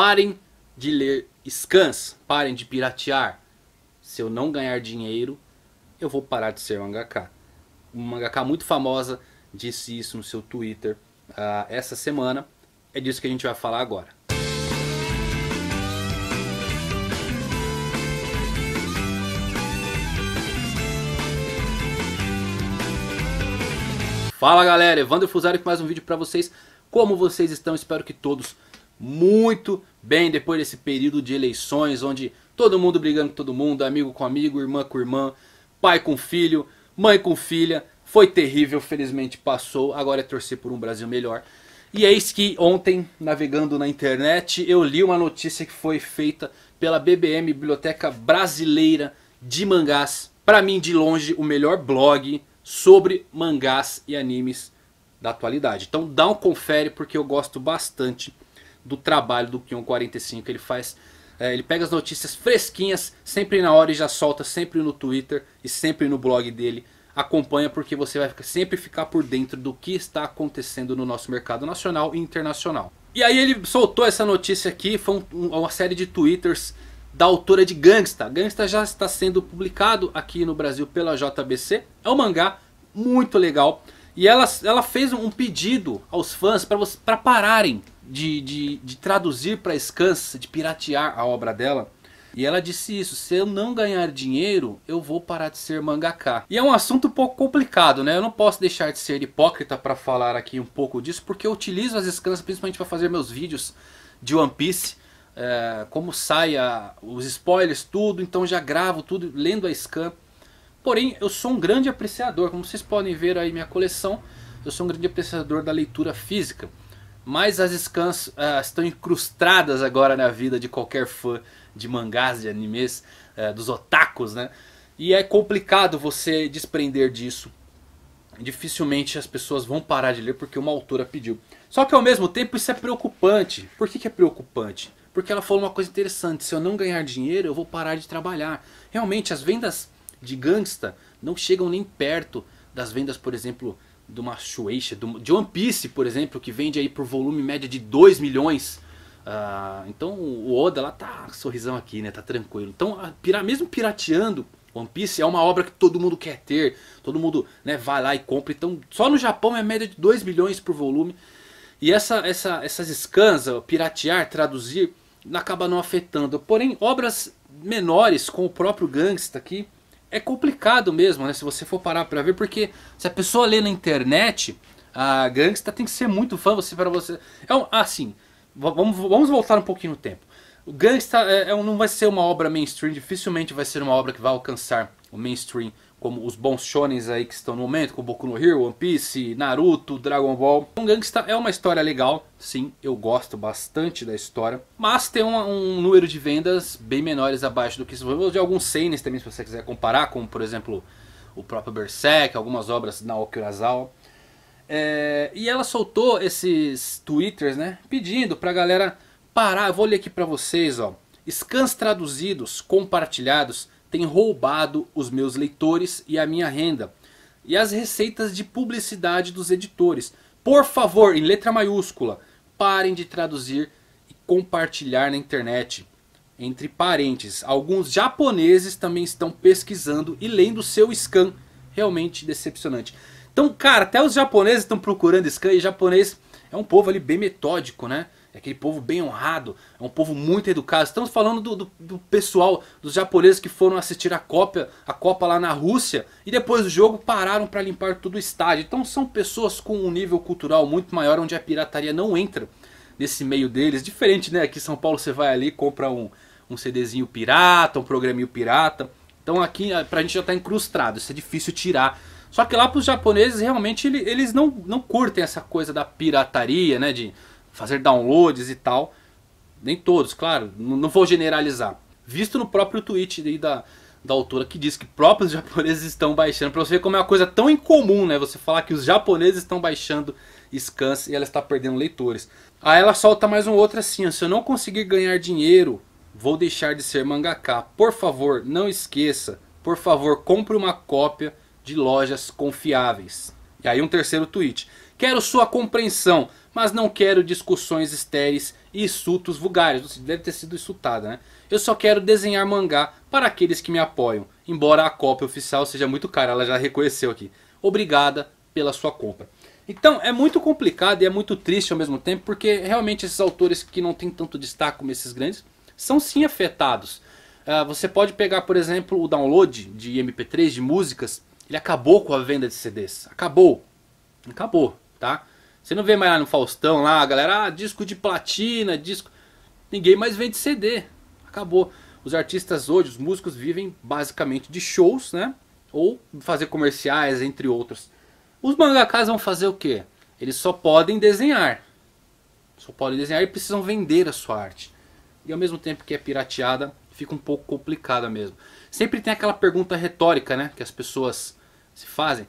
Parem de ler scans, parem de piratear. Se eu não ganhar dinheiro, eu vou parar de ser um HK. Uma HK muito famosa disse isso no seu Twitter uh, essa semana. É disso que a gente vai falar agora. Fala galera, Evandro Fusari com mais um vídeo para vocês. Como vocês estão? Espero que todos muito bem depois desse período de eleições onde todo mundo brigando com todo mundo, amigo com amigo, irmã com irmã, pai com filho, mãe com filha. Foi terrível, felizmente passou, agora é torcer por um Brasil melhor. E eis é que ontem, navegando na internet, eu li uma notícia que foi feita pela BBM, Biblioteca Brasileira de Mangás. Para mim, de longe, o melhor blog sobre mangás e animes da atualidade. Então dá um confere porque eu gosto bastante do trabalho do Kion 45. Ele faz. É, ele pega as notícias fresquinhas, sempre na hora e já solta, sempre no Twitter e sempre no blog dele. Acompanha porque você vai sempre ficar por dentro do que está acontecendo no nosso mercado nacional e internacional. E aí ele soltou essa notícia aqui, foi um, uma série de twitters da autora de Gangsta. Gangsta já está sendo publicado aqui no Brasil pela JBC. É um mangá muito legal. E ela, ela fez um pedido aos fãs para pararem de, de, de traduzir para Scans, de piratear a obra dela. E ela disse isso: se eu não ganhar dinheiro, eu vou parar de ser mangaká. E é um assunto um pouco complicado, né? Eu não posso deixar de ser hipócrita para falar aqui um pouco disso, porque eu utilizo as scans principalmente para fazer meus vídeos de One Piece. É, como sai a, os spoilers, tudo, então já gravo tudo lendo a scan. Porém, eu sou um grande apreciador, como vocês podem ver aí minha coleção, eu sou um grande apreciador da leitura física mas as scans uh, ah, estão incrustadas agora na vida de qualquer fã de mangás, de animes, uh, dos otakus, né? E é complicado você desprender disso. Dificilmente as pessoas vão parar de ler porque uma autora pediu. Só que ao mesmo tempo isso é preocupante. Por que, que é preocupante? Porque ela falou uma coisa interessante: se eu não ganhar dinheiro, eu vou parar de trabalhar. Realmente, as vendas de gangsta não chegam nem perto das vendas, por exemplo, de uma Shueisha, de One Piece, por exemplo, que vende aí por volume média de 2 milhões. Uh, então o Oda lá tá sorrisão aqui, né? Tá tranquilo. Então, a, mesmo pirateando, One Piece é uma obra que todo mundo quer ter, todo mundo né, vai lá e compra. Então, só no Japão é média de 2 milhões por volume. E essa, essa, essas scans, piratear, traduzir, acaba não afetando. Porém, obras menores, com o próprio Gangsta aqui, é complicado mesmo, né? Se você for parar pra ver, porque se a pessoa lê na internet, a gangsta tem que ser muito fã você para você. É um, assim, vamos, vamos voltar um pouquinho no tempo. O gangsta é, é, não vai ser uma obra mainstream, dificilmente vai ser uma obra que vai alcançar o mainstream, como os bons shonens aí que estão no momento, como Boku no Hero, One Piece, Naruto, Dragon Ball. Um Gangsta é uma história legal, sim, eu gosto bastante da história, mas tem um, um número de vendas bem menores abaixo do que isso. De alguns seines também, se você quiser comparar, como por exemplo o próprio Berserk, algumas obras na Okurazawa. É, e ela soltou esses twitters, né, pedindo pra galera parar, eu vou ler aqui pra vocês, ó. Scans traduzidos, compartilhados, tem roubado os meus leitores e a minha renda. E as receitas de publicidade dos editores. Por favor, em letra maiúscula, parem de traduzir e compartilhar na internet. Entre parênteses, alguns japoneses também estão pesquisando e lendo seu scan. Realmente decepcionante. Então, cara, até os japoneses estão procurando scan e japonês é um povo ali bem metódico, né? Aquele povo bem honrado, é um povo muito educado. Estamos falando do, do, do, pessoal, dos japoneses que foram assistir a Copa, a Copa lá na Rússia e depois do jogo pararam para limpar todo o estádio. Então são pessoas com um nível cultural muito maior onde a pirataria não entra nesse meio deles. Diferente, né? Aqui em São Paulo você vai ali compra um, um CDzinho pirata, um programinho pirata. Então aqui eh, pra gente já tá incrustado, isso é difícil tirar. Só que lá pros japoneses realmente eles não, não curtem essa coisa da pirataria, né? De fazer downloads e tal. Nem todos, claro, não vou generalizar. Visto no próprio tweet aí da, da autora que diz que próprios japoneses estão baixando, para você ver como é uma coisa tão incomum, né? Você falar que os japoneses estão baixando scans e ela está perdendo leitores. Aí ela solta mais um outro assim, se eu não conseguir ganhar dinheiro, vou deixar de ser mangaka. Por favor, não esqueça. Por favor, compre uma cópia de lojas confiáveis. E aí um terceiro tweet. Quero sua compreensão mas não quero discussões estéreis e insultos vulgares. Deve ter sido insultada, né? Eu só quero desenhar mangá para aqueles que me apoiam, embora a cópia oficial seja muito cara, ela já reconheceu aqui. Obrigada pela sua compra. Então é muito complicado e é muito triste ao mesmo tempo, porque realmente esses autores que não têm tanto destaque como esses grandes, são sim afetados. Uh, você pode pegar, por exemplo, o download de MP3, de músicas, ele acabou com a venda de CDs. Acabou. Acabou, tá? Você não vê mais lá no Faustão lá, a galera, ah, disco de platina, disco. Ninguém mais vende CD. Acabou. Os artistas hoje, os músicos vivem basicamente de shows, né? Ou fazer comerciais, entre outros. Os mangakas vão fazer o quê? Eles só podem desenhar. Só podem desenhar e precisam vender a sua arte. E ao mesmo tempo que é pirateada, fica um pouco complicada mesmo. Sempre tem aquela pergunta retórica, né? Que as pessoas se fazem.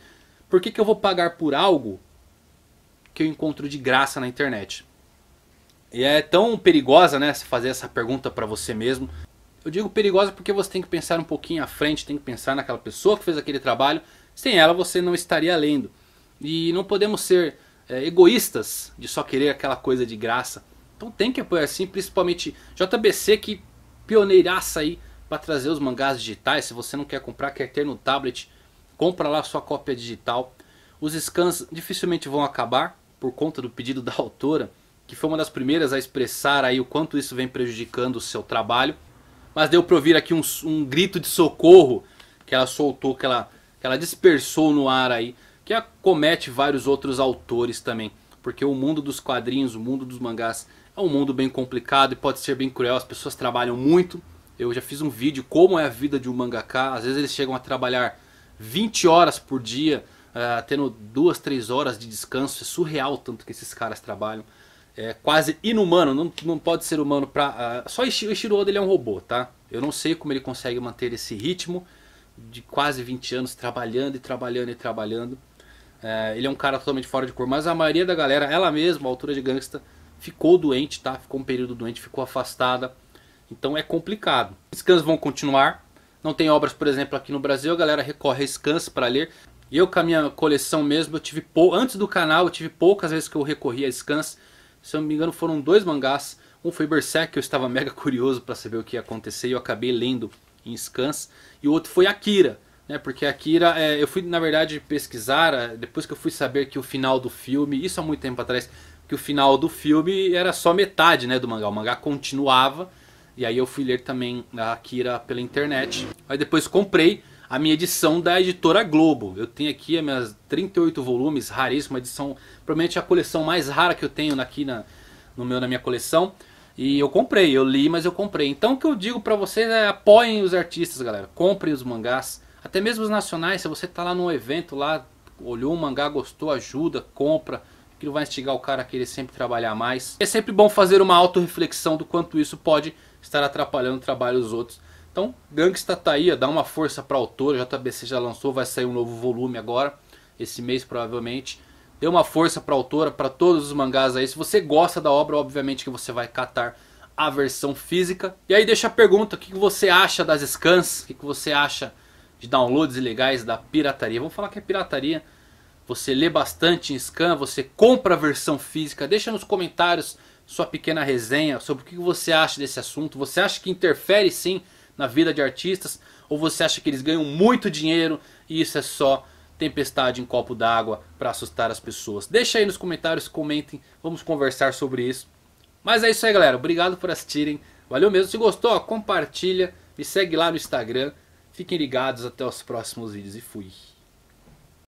Por que, que eu vou pagar por algo que eu encontro de graça na internet? E é tão perigosa, né, se fazer essa pergunta para você mesmo. Eu digo perigosa porque você tem que pensar um pouquinho à frente, tem que pensar naquela pessoa que fez aquele trabalho. Sem ela você não estaria lendo. E não podemos ser é, egoístas de só querer aquela coisa de graça. Então tem que apoiar sim, principalmente JBC que pioneiraça aí para trazer os mangás digitais. Se você não quer comprar, quer ter no tablet, compra lá sua cópia digital. Os scans dificilmente vão acabar por conta do pedido da autora, que foi uma das primeiras a expressar aí o quanto isso vem prejudicando o seu trabalho. Mas deu para ouvir aqui um, um, grito de socorro que ela soltou, que ela, que ela dispersou no ar aí, que acomete vários outros autores também. Porque o mundo dos quadrinhos, o mundo dos mangás é um mundo bem complicado e pode ser bem cruel. As pessoas trabalham muito. Eu já fiz um vídeo como é a vida de um mangaká. Às vezes eles chegam a trabalhar 20 horas por dia, uh, tendo duas, três horas de descanso. É surreal tanto que esses caras trabalham. É quase inumano, não, não pode ser humano pra. Uh, só o Ishiro Oda ele é um robô, tá? Eu não sei como ele consegue manter esse ritmo de quase 20 anos trabalhando e trabalhando e trabalhando. É, ele é um cara totalmente fora de cor, mas a maioria da galera, ela mesma, a altura de gangsta, ficou doente, tá? Ficou um período doente, ficou afastada. Então é complicado. Scans vão continuar. Não tem obras, por exemplo, aqui no Brasil, a galera recorre a scans para ler. Eu com a minha coleção mesmo, eu tive pou... antes do canal, eu tive poucas vezes que eu recorri a scans. Se eu não me engano, foram dois mangás. Um foi Berserk, que eu estava mega curioso para saber o que ia acontecer e eu acabei lendo em scans. E o outro foi Akira, né? Porque Akira, é... eu fui na verdade pesquisar, é, depois que eu fui saber que o final do filme, isso há muito tempo atrás, que o final do filme era só metade né, do mangá. O mangá continuava. E aí eu fui ler também a Akira pela internet. Aí depois comprei a minha edição da editora Globo. Eu tenho aqui as minhas 38 volumes, raríssima edição, provavelmente a coleção mais rara que eu tenho aqui na, no meu, na minha coleção. E eu comprei, eu li, mas eu comprei. Então o que eu digo para vocês é apoiem os artistas, galera. Comprem os mangás, até mesmo os nacionais. Se você tá lá num evento lá, olhou um mangá, gostou, ajuda, compra. Aquilo vai instigar o cara a querer sempre trabalhar mais. É sempre bom fazer uma autorreflexão do quanto isso pode estar atrapalhando o trabalho dos outros. Então, Gangsta tá aí, ó, dá uma força pra autora, JBC já lançou, vai sair um novo volume agora, esse mês provavelmente. Dê uma força pra autora, para todos os mangás aí. Se você gosta da obra, obviamente que você vai catar a versão física. E aí deixa a pergunta, o que você acha das scans? O que você acha de downloads ilegais da pirataria? Vamos falar que é pirataria. Você lê bastante em scan, você compra a versão física. Deixa nos comentários sua pequena resenha sobre o que você acha desse assunto. Você acha que interfere sim na vida de artistas, ou você acha que eles ganham muito dinheiro e isso é só tempestade em copo d'água para assustar as pessoas. Deixa aí nos comentários, comentem, vamos conversar sobre isso. Mas é isso aí galera, obrigado por assistirem, valeu mesmo. Se gostou, compartilha, me segue lá no Instagram. Fiquem ligados, até os próximos vídeos e fui.